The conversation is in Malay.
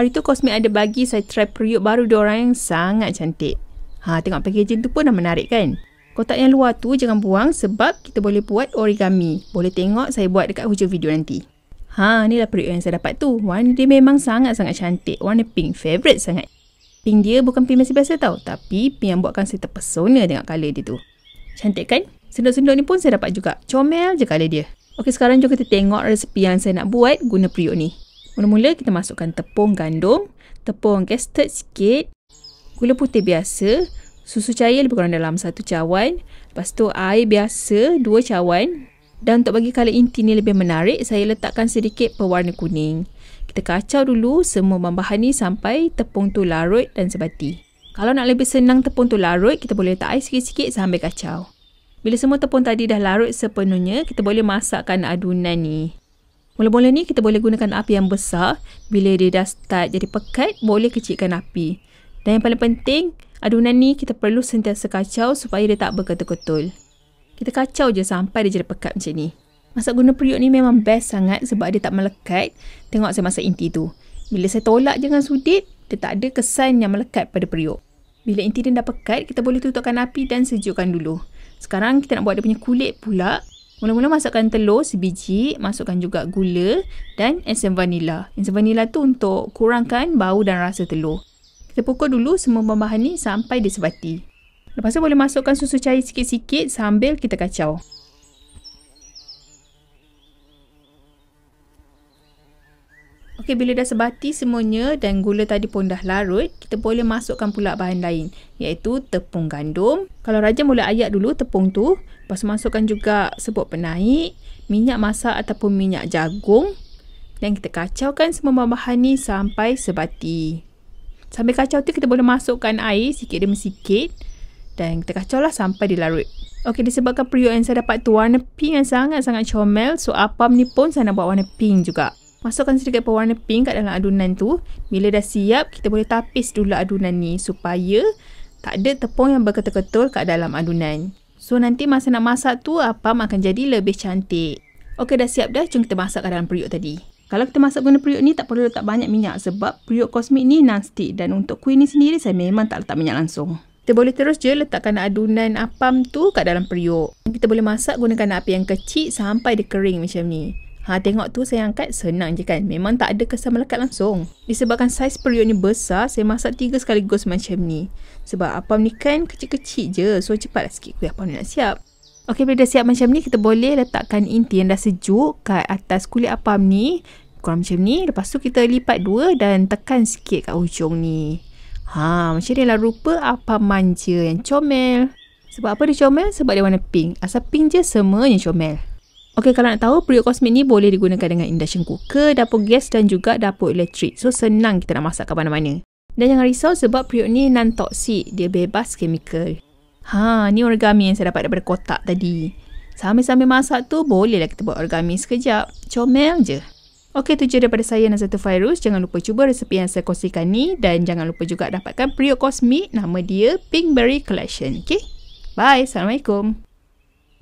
Hari tu Cosmic ada bagi saya try periuk baru dia yang sangat cantik. Ha, tengok packaging tu pun dah menarik kan? Kotak yang luar tu jangan buang sebab kita boleh buat origami. Boleh tengok saya buat dekat hujung video nanti. Ha, inilah periuk yang saya dapat tu. Warna dia memang sangat-sangat cantik. Warna pink, favourite sangat. Pink dia bukan pink masih biasa tau. Tapi pink yang buatkan saya terpesona tengok colour dia tu. Cantik kan? Sendok-sendok ni pun saya dapat juga. Comel je colour dia. Okey, sekarang jom kita tengok resepi yang saya nak buat guna periuk ni. Mula-mula kita masukkan tepung gandum, tepung custard sikit, gula putih biasa, susu cair lebih kurang dalam satu cawan, lepas tu air biasa dua cawan. Dan untuk bagi color inti ni lebih menarik, saya letakkan sedikit pewarna kuning. Kita kacau dulu semua bahan-bahan ni sampai tepung tu larut dan sebati. Kalau nak lebih senang tepung tu larut, kita boleh letak air sikit-sikit sambil kacau. Bila semua tepung tadi dah larut sepenuhnya, kita boleh masakkan adunan ni. Mula-mula ni kita boleh gunakan api yang besar. Bila dia dah start jadi pekat, boleh kecilkan api. Dan yang paling penting, adunan ni kita perlu sentiasa kacau supaya dia tak berketul-ketul. Kita kacau je sampai dia jadi pekat macam ni. Masak guna periuk ni memang best sangat sebab dia tak melekat. Tengok saya masak inti tu. Bila saya tolak je dengan sudit, dia tak ada kesan yang melekat pada periuk. Bila inti dia dah pekat, kita boleh tutupkan api dan sejukkan dulu. Sekarang kita nak buat dia punya kulit pula. Mula-mula masukkan telur sebiji, masukkan juga gula dan esen vanila. Esen vanila tu untuk kurangkan bau dan rasa telur. Kita pukul dulu semua bahan-bahan ni sampai dia sebati. Lepas tu boleh masukkan susu cair sikit-sikit sambil kita kacau. Okey, bila dah sebati semuanya dan gula tadi pun dah larut, kita boleh masukkan pula bahan lain iaitu tepung gandum. Kalau Raja mula ayak dulu tepung tu, lepas masukkan juga sebut penaik, minyak masak ataupun minyak jagung dan kita kacaukan semua bahan-bahan ni sampai sebati. Sambil kacau tu kita boleh masukkan air sikit demi sikit dan kita kacau lah sampai dilarut. Okey, disebabkan periuk yang saya dapat tu warna pink yang sangat-sangat comel. So, apam ni pun saya nak buat warna pink juga. Masukkan sedikit pewarna pink kat dalam adunan tu. Bila dah siap, kita boleh tapis dulu adunan ni supaya tak ada tepung yang berketul-ketul kat dalam adunan. So nanti masa nak masak tu, apam akan jadi lebih cantik. Okey dah siap dah, jom kita masak kat dalam periuk tadi. Kalau kita masak guna periuk ni, tak perlu letak banyak minyak sebab periuk kosmik ni nonstick dan untuk kuih ni sendiri saya memang tak letak minyak langsung. Kita boleh terus je letakkan adunan apam tu kat dalam periuk. Kita boleh masak gunakan api yang kecil sampai dia kering macam ni. Ha, tengok tu saya angkat senang je kan. Memang tak ada kesan melekat langsung. Disebabkan saiz periuk ni besar, saya masak tiga sekaligus macam ni. Sebab apa? ni kan kecil-kecil je. So cepatlah sikit kuih apam ni nak siap. Okey, bila dah siap macam ni, kita boleh letakkan inti yang dah sejuk kat atas kulit apam ni. Kurang macam ni. Lepas tu kita lipat dua dan tekan sikit kat ujung ni. Ha, macam ni lah rupa apam manja yang comel. Sebab apa dia comel? Sebab dia warna pink. Asal pink je semuanya comel. Okey, kalau nak tahu, periuk kosmik ni boleh digunakan dengan induction cooker, dapur gas dan juga dapur elektrik. So, senang kita nak masak ke mana-mana. Dan jangan risau sebab periuk ni non-toxic. Dia bebas kemikal. Ha, ni origami yang saya dapat daripada kotak tadi. Sambil-sambil masak tu, bolehlah kita buat origami sekejap. Comel je. Okey, tu je daripada saya, Nazatu Virus. Jangan lupa cuba resepi yang saya kongsikan ni. Dan jangan lupa juga dapatkan periuk kosmik. Nama dia Pinkberry Collection. Okey? Bye. Assalamualaikum.